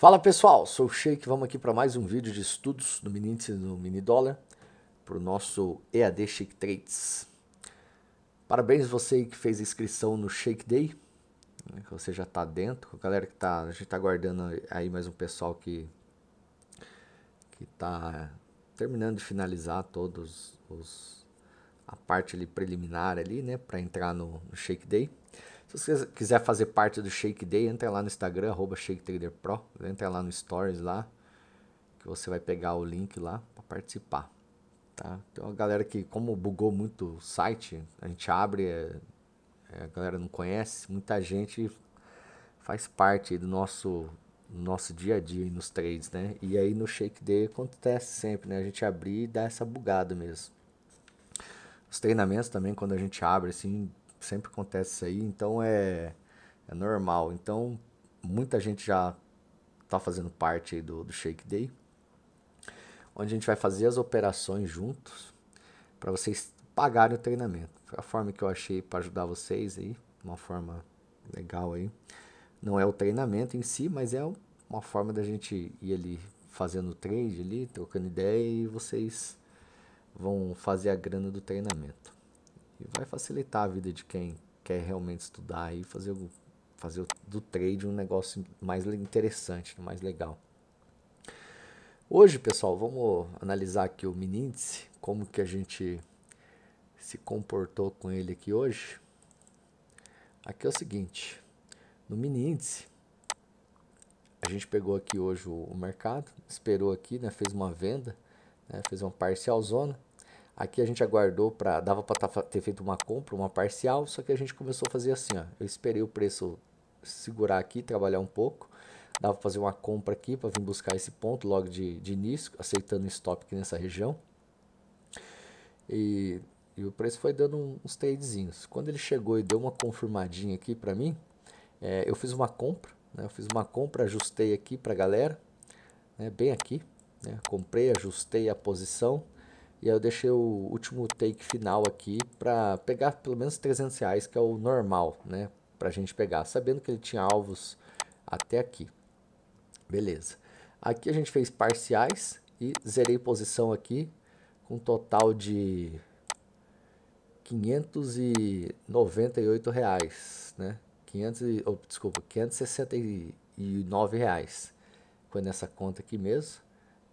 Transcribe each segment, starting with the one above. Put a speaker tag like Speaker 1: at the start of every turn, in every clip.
Speaker 1: Fala pessoal, sou o Sheik, vamos aqui para mais um vídeo de estudos do mini índice no mini dólar para o nosso EAD Shake Trades. Parabéns você que fez a inscrição no Shake Day, né, que você já está dentro. A galera que tá, a gente está aguardando aí mais um pessoal que que está terminando de finalizar todos os a parte ali preliminar ali, né, para entrar no, no Shake Day. Se você quiser fazer parte do Shake Day, entra lá no Instagram, arroba ShakeTraderPro. Entra lá no Stories lá, que você vai pegar o link lá para participar. Tá? Tem uma galera que, como bugou muito o site, a gente abre, é, é, a galera não conhece, muita gente faz parte do nosso nosso dia a dia nos trades, né? E aí no Shake Day acontece sempre, né? A gente abrir e dá essa bugada mesmo. Os treinamentos também, quando a gente abre, assim, sempre acontece isso aí, então é, é normal. Então, muita gente já está fazendo parte do, do Shake Day, onde a gente vai fazer as operações juntos para vocês pagarem o treinamento. Foi a forma que eu achei para ajudar vocês aí, uma forma legal aí. Não é o treinamento em si, mas é uma forma da gente ir ali fazendo trade ali, trocando ideia e vocês vão fazer a grana do treinamento. E vai facilitar a vida de quem quer realmente estudar e fazer, o, fazer do trade um negócio mais interessante, mais legal. Hoje, pessoal, vamos analisar aqui o mini índice, como que a gente se comportou com ele aqui hoje. Aqui é o seguinte, no mini índice, a gente pegou aqui hoje o, mercado, esperou aqui, né, fez uma venda, né, fez uma parcial zona, Aqui a gente aguardou para dava para tá ter feito uma compra, uma parcial, só que a gente começou a fazer assim, ó. Eu esperei o preço segurar aqui, trabalhar um pouco, dava para fazer uma compra aqui para vir buscar esse ponto logo de, de início, aceitando stop aqui nessa região. E, e o preço foi dando uns tradezinhos. Quando ele chegou e deu uma confirmadinha aqui para mim, é, eu fiz uma compra, né? Eu fiz uma compra, ajustei aqui para a galera, né? Bem aqui, né? Comprei, ajustei a posição e aí eu deixei o último take final aqui para pegar pelo menos 300 reais, que é o normal, né? Pra gente pegar, sabendo que ele tinha alvos até aqui. Beleza. Aqui a gente fez parciais e zerei posição aqui com um total de 598 reais, né? 500, oh, desculpa, 569 reais. Foi nessa conta aqui mesmo,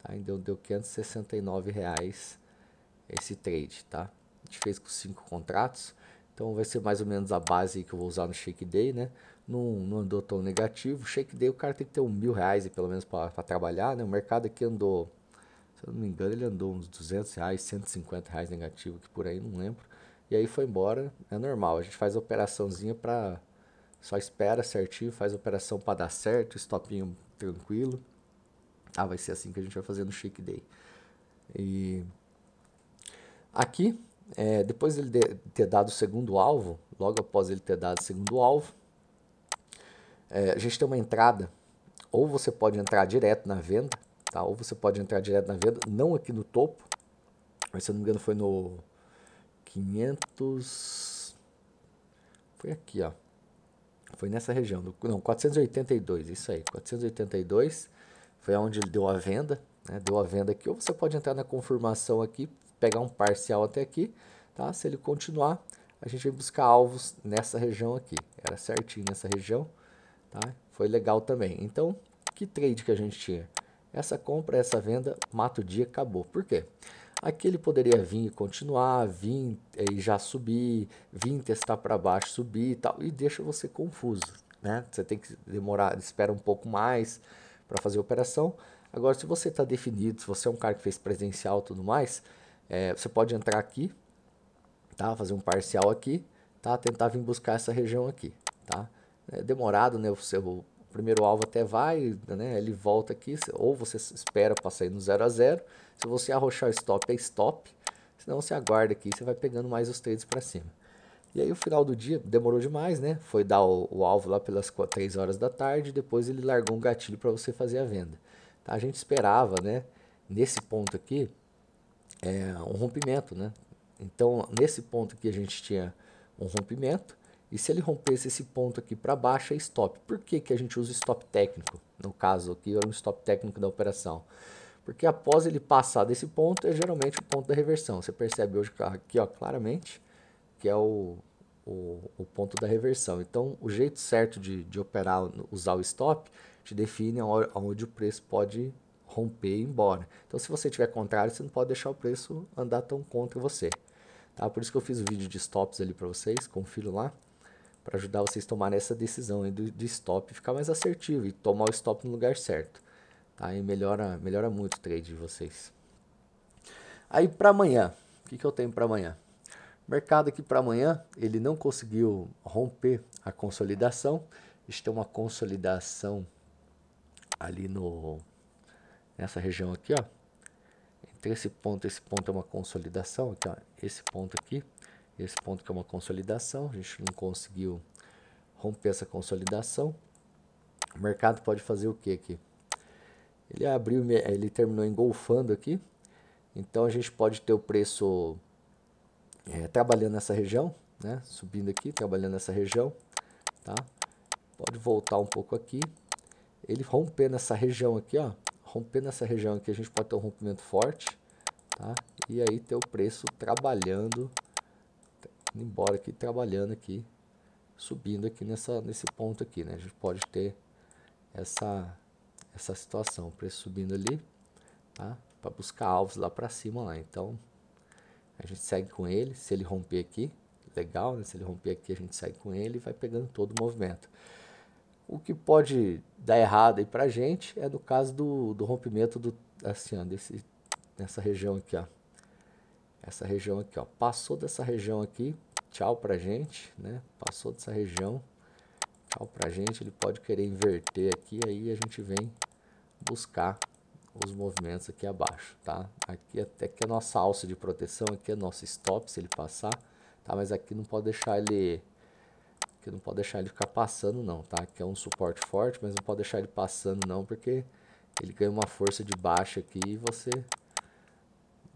Speaker 1: tá? Então deu 569 reais esse trade, tá? A gente fez com cinco contratos, então vai ser mais ou menos a base que eu vou usar no Shake Day, né? Não, não andou tão negativo. Shake Day o cara tem que ter um mil reais pelo menos para trabalhar, né? O mercado aqui andou, se eu não me engano, ele andou uns 200 reais, 150 reais negativo, que por aí não lembro. E aí foi embora, é normal, a gente faz a operaçãozinha para só espera certinho, faz a operação para dar certo, stopinho tranquilo. Ah, vai ser assim que a gente vai fazer no Shake Day. E Aqui, é, depois ele ter dado o segundo alvo, logo após ele ter dado o segundo alvo, é, a gente tem uma entrada. Ou você pode entrar direto na venda, tá? ou você pode entrar direto na venda, não aqui no topo, mas se eu não me engano foi no 500. Foi aqui, ó. Foi nessa região, não, 482, isso aí, 482 foi onde ele deu a venda, né? deu a venda aqui, ou você pode entrar na confirmação aqui pegar um parcial até aqui, tá? Se ele continuar, a gente vai buscar alvos nessa região aqui. Era certinho nessa região, tá? Foi legal também. Então, que trade que a gente tinha? Essa compra, essa venda, mata o dia, acabou. Por quê? Aqui ele poderia vir e continuar, vir e já subir, vir testar para baixo, subir e tal, e deixa você confuso, né? Você tem que demorar, espera um pouco mais para fazer a operação. Agora, se você está definido, se você é um cara que fez presencial e tudo mais, é, você pode entrar aqui, tá? Fazer um parcial aqui, tá? Tentar vir buscar essa região aqui, tá? É demorado, né? O, seu, o primeiro alvo até vai, né? Ele volta aqui, ou você espera para sair no 0 a 0 Se você arrochar o stop, é stop. Senão você aguarda aqui, você vai pegando mais os trades para cima. E aí o final do dia demorou demais, né? Foi dar o, o alvo lá pelas 3 horas da tarde, depois ele largou um gatilho para você fazer a venda. Tá? A gente esperava, né? Nesse ponto aqui, é, um rompimento, né? Então, nesse ponto aqui a gente tinha um rompimento, e se ele rompesse esse ponto aqui para baixo é stop. Por que, que a gente usa stop técnico? No caso aqui, era é um stop técnico da operação. Porque após ele passar desse ponto, é geralmente o ponto da reversão. Você percebe hoje aqui ó, claramente que é o, o, o ponto da reversão. Então, o jeito certo de, de operar, usar o stop, te define onde o preço pode romper e ir embora. Então, se você tiver contrário, você não pode deixar o preço andar tão contra você. Tá? Por isso que eu fiz o vídeo de stops ali para vocês, confiro lá, para ajudar vocês a tomarem essa decisão do, de stop, ficar mais assertivo e tomar o stop no lugar certo. Tá? E melhora, melhora muito o trade de vocês. Aí para amanhã, o que, que eu tenho para amanhã? Mercado aqui para amanhã, ele não conseguiu romper a consolidação. A gente tem uma consolidação ali no nessa região aqui, ó. Entre esse ponto, esse ponto é uma consolidação, aqui, ó, esse ponto aqui, esse ponto que é uma consolidação, a gente não conseguiu romper essa consolidação. O mercado pode fazer o que aqui? Ele abriu, ele terminou engolfando aqui. Então a gente pode ter o preço é, trabalhando nessa região, né? Subindo aqui, trabalhando nessa região, tá? Pode voltar um pouco aqui. Ele rompendo essa região aqui, ó rompendo essa região aqui, a gente pode ter um rompimento forte, tá? E aí ter o preço trabalhando, embora aqui, trabalhando aqui, subindo aqui nessa, nesse ponto aqui, né? A gente pode ter essa, essa situação, o preço subindo ali, tá? Para buscar alvos lá para cima lá. Então, a gente segue com ele, se ele romper aqui, legal, né? Se ele romper aqui, a gente segue com ele e vai pegando todo o movimento. O que pode dar errado aí pra gente é do caso do, do rompimento do, assim, ó, desse, nessa região aqui, ó. Essa região aqui, ó. Passou dessa região aqui, tchau pra gente, né? Passou dessa região, tchau pra gente. Ele pode querer inverter aqui, aí a gente vem buscar os movimentos aqui abaixo, tá? Aqui até que a é nossa alça de proteção, aqui é nosso stop, se ele passar, tá? Mas aqui não pode deixar ele que não pode deixar ele ficar passando não, tá? Que é um suporte forte, mas não pode deixar ele passando não, porque ele ganha uma força de baixa aqui e você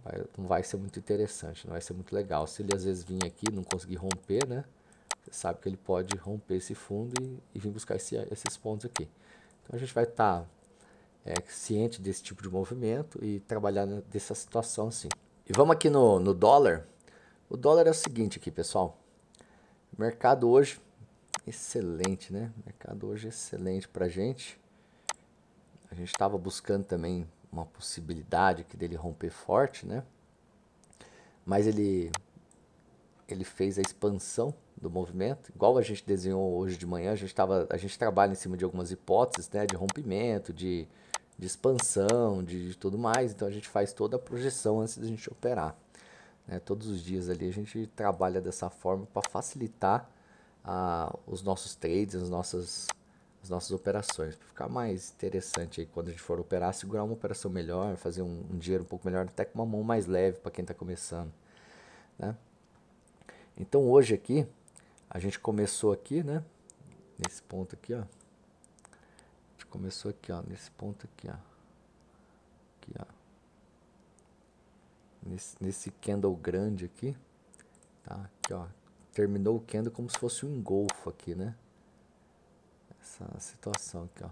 Speaker 1: vai, não vai ser muito interessante, não vai ser muito legal. Se ele às vezes vir aqui e não conseguir romper, né? Você sabe que ele pode romper esse fundo e, e vir buscar esse, esses pontos aqui. Então a gente vai estar tá, é, ciente desse tipo de movimento e trabalhar dessa situação assim. E vamos aqui no, no dólar. O dólar é o seguinte aqui, pessoal. O mercado hoje excelente, né? mercado hoje excelente para a gente. A gente estava buscando também uma possibilidade que dele romper forte, né? Mas ele ele fez a expansão do movimento, igual a gente desenhou hoje de manhã. A gente tava, a gente trabalha em cima de algumas hipóteses, né? De rompimento, de, de expansão, de, de tudo mais. Então a gente faz toda a projeção antes da gente operar. Né? Todos os dias ali a gente trabalha dessa forma para facilitar a, os nossos trades, as nossas, as nossas operações, para ficar mais interessante aí quando a gente for operar, segurar uma operação melhor, fazer um, um dinheiro um pouco melhor, até com uma mão mais leve para quem está começando, né? Então hoje aqui, a gente começou aqui, né? Nesse ponto aqui, ó. A gente começou aqui, ó, nesse ponto aqui, ó. Aqui, ó. Nesse, nesse candle grande aqui, tá? Aqui, ó, terminou o candle como se fosse um engolfo aqui, né? Essa situação aqui, ó.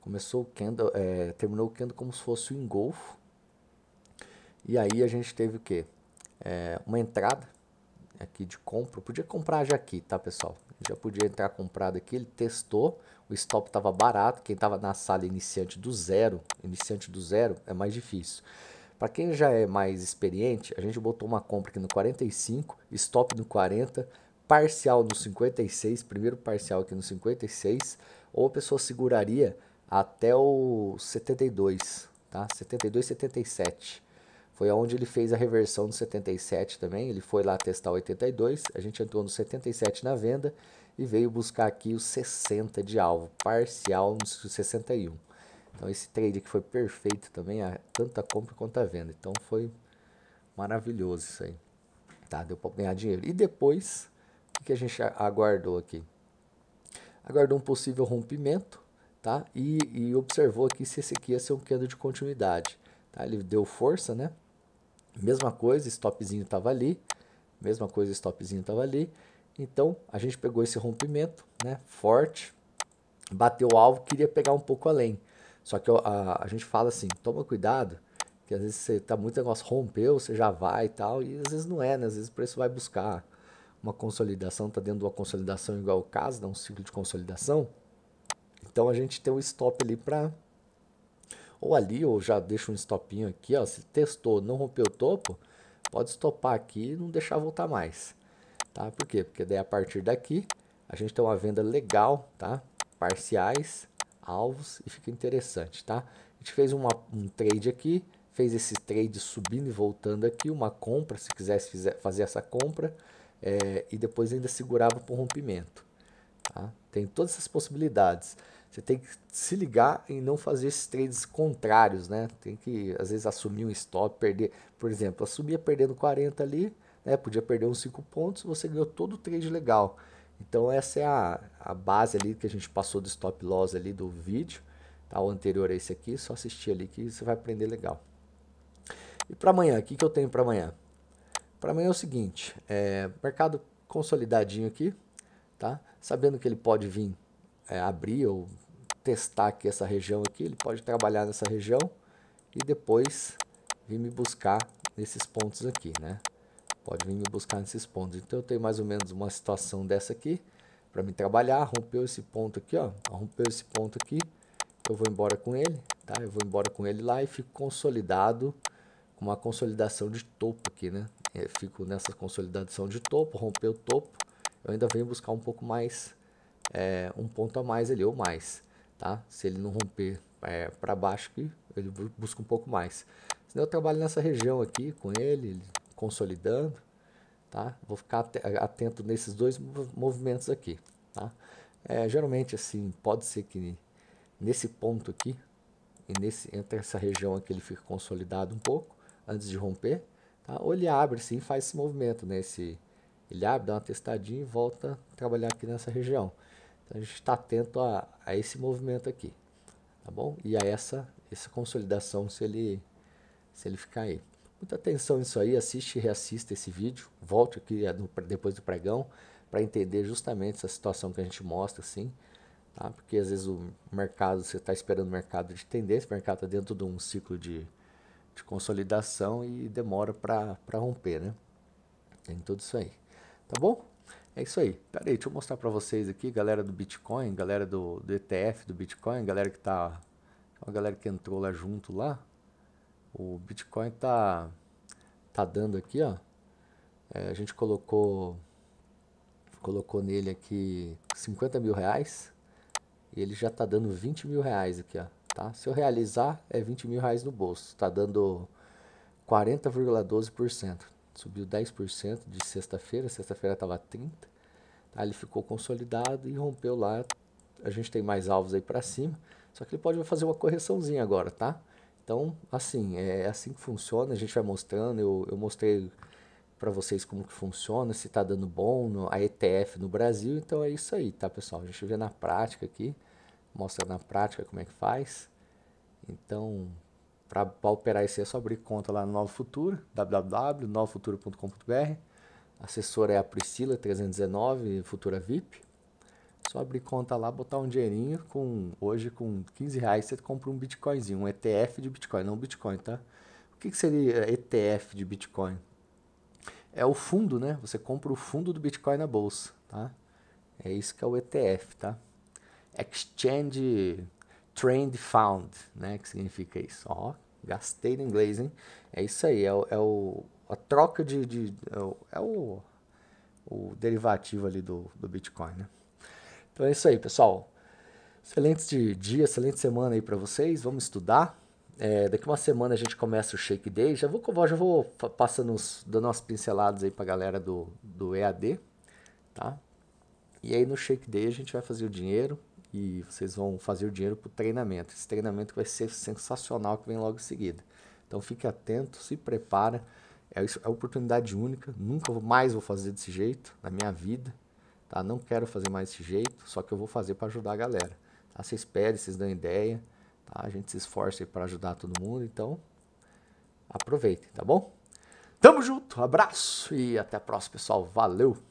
Speaker 1: Começou o candle, é, terminou o candle como se fosse um engolfo. E aí a gente teve o quê? É, uma entrada aqui de compra. Eu podia comprar já aqui, tá, pessoal? Eu já podia entrar comprado aqui. Ele testou, o stop estava barato. Quem estava na sala iniciante do zero, iniciante do zero, é mais difícil. Para quem já é mais experiente, a gente botou uma compra aqui no 45, stop no 40, parcial no 56, primeiro parcial aqui no 56, ou a pessoa seguraria até o 72, tá? 72, 77. Foi aonde ele fez a reversão do 77 também, ele foi lá testar o 82, a gente entrou no 77 na venda e veio buscar aqui o 60 de alvo, parcial no 61. Então esse trade aqui foi perfeito também, a, tanto a compra quanto a venda. Então foi maravilhoso isso aí. Tá, deu para ganhar dinheiro. E depois, o que a gente aguardou aqui? Aguardou um possível rompimento, tá? E, e observou aqui se esse aqui ia ser um candle de continuidade. Tá? Ele deu força, né? Mesma coisa, stopzinho estava ali. Mesma coisa, stopzinho estava ali. Então, a gente pegou esse rompimento, né? Forte. Bateu o alvo, queria pegar um pouco além. Só que a, a gente fala assim, toma cuidado, que às vezes você tá muito negócio, rompeu, você já vai e tal, e às vezes não é, né? Às vezes o preço vai buscar uma consolidação, tá dentro de uma consolidação igual o caso, dá um ciclo de consolidação. Então a gente tem um stop ali para ou ali, ou já deixa um stopinho aqui, ó, se testou, não rompeu o topo, pode estopar aqui e não deixar voltar mais, tá? Por quê? Porque daí a partir daqui a gente tem uma venda legal, tá? Parciais, alvos e fica interessante, tá? A gente fez uma, um trade aqui, fez esse trade subindo e voltando aqui, uma compra, se quisesse fizer, fazer essa compra, é, e depois ainda segurava por rompimento. Tá? Tem todas essas possibilidades. Você tem que se ligar e não fazer esses trades contrários, né? Tem que, às vezes, assumir um stop, perder. Por exemplo, assumia perdendo 40 ali, né? podia perder uns 5 pontos, você ganhou todo o trade legal. Então essa é a, a base ali que a gente passou do stop loss ali do vídeo, tá? o anterior a é esse aqui, só assistir ali que você vai aprender legal. E para amanhã, o que, que eu tenho para amanhã? Para amanhã é o seguinte, é, mercado consolidadinho aqui, tá? sabendo que ele pode vir é, abrir ou testar aqui essa região aqui, ele pode trabalhar nessa região e depois vir me buscar nesses pontos aqui, né? Pode vir me buscar nesses pontos. Então eu tenho mais ou menos uma situação dessa aqui para me trabalhar. Rompeu esse ponto aqui, ó. Rompeu esse ponto aqui. Eu vou embora com ele, tá? Eu vou embora com ele lá e fico consolidado com uma consolidação de topo aqui, né? Eu fico nessa consolidação de topo, rompeu o topo. Eu ainda venho buscar um pouco mais, é, um ponto a mais ali ou mais, tá? Se ele não romper é, para baixo aqui, ele busca um pouco mais. Senão eu trabalho nessa região aqui com ele, ele consolidando, tá? Vou ficar atento nesses dois movimentos aqui, tá? É, geralmente assim, pode ser que nesse ponto aqui e nesse entre essa região aqui ele fica consolidado um pouco antes de romper, tá? Ou ele abre sim, faz esse movimento nesse né? ele abre, dá uma testadinha e volta a trabalhar aqui nessa região. Então a gente está atento a, a esse movimento aqui, tá bom? E a essa essa consolidação se ele se ele ficar aí muita atenção nisso aí, assiste e reassista esse vídeo, volte aqui é, depois do pregão para entender justamente essa situação que a gente mostra, assim, tá? Porque às vezes o mercado, você está esperando o mercado de tendência, o mercado está dentro de um ciclo de, de consolidação e demora para romper, né? Tem tudo isso aí, tá bom? É isso aí. Pera aí, deixa eu mostrar para vocês aqui, galera do Bitcoin, galera do, do ETF do Bitcoin, galera que tá... Uma galera que entrou lá junto lá, o Bitcoin tá, tá dando aqui, ó. É, a gente colocou colocou nele aqui 50 mil reais e ele já tá dando 20 mil reais aqui, ó. Tá? Se eu realizar, é 20 mil reais no bolso. Tá dando 40,12%. Subiu 10% de sexta-feira. Sexta-feira estava 30%. Tá? Ele ficou consolidado e rompeu lá. A gente tem mais alvos aí para cima. Só que ele pode fazer uma correçãozinha agora, tá? Então, assim, é assim que funciona, a gente vai mostrando, eu, eu mostrei para vocês como que funciona, se está dando bom no, a ETF no Brasil, então é isso aí, tá pessoal? A gente vê na prática aqui, mostra na prática como é que faz. Então, para operar isso é só abrir conta lá no Novo Futuro, www.novofuturo.com.br. Assessora é a Priscila 319, Futura VIP. Só abrir conta lá, botar um dinheirinho. Com, hoje, com 15 reais, você compra um Bitcoinzinho, um ETF de Bitcoin, não Bitcoin, tá? O que, que seria ETF de Bitcoin? É o fundo, né? Você compra o fundo do Bitcoin na bolsa, tá? É isso que é o ETF, tá? Exchange Trend Fund, né? Que significa isso. Ó, gastei no inglês, hein? É isso aí, é o, é o a troca de, de é o, é o, o derivativo ali do, do Bitcoin, né? Então é isso aí, pessoal. Excelente dia, excelente semana aí para vocês. Vamos estudar. É, daqui uma semana a gente começa o Shake Day. Já vou, já vou passando, dando umas pinceladas aí para a galera do, do EAD, tá? E aí no Shake Day a gente vai fazer o dinheiro e vocês vão fazer o dinheiro para o treinamento. Esse treinamento vai ser sensacional que vem logo em seguida. Então fique atento, se prepara. É, é oportunidade única. Nunca mais vou fazer desse jeito na minha vida. Tá? Não quero fazer mais desse jeito, só que eu vou fazer para ajudar a galera. Tá? Vocês pedem, vocês dão ideia, tá? a gente se esforça para ajudar todo mundo, então aproveitem, tá bom? Tamo junto, abraço e até a próxima, pessoal. Valeu!